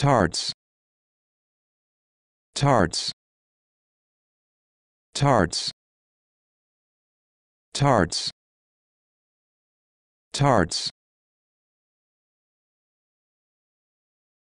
tarts tarts tarts tarts tarts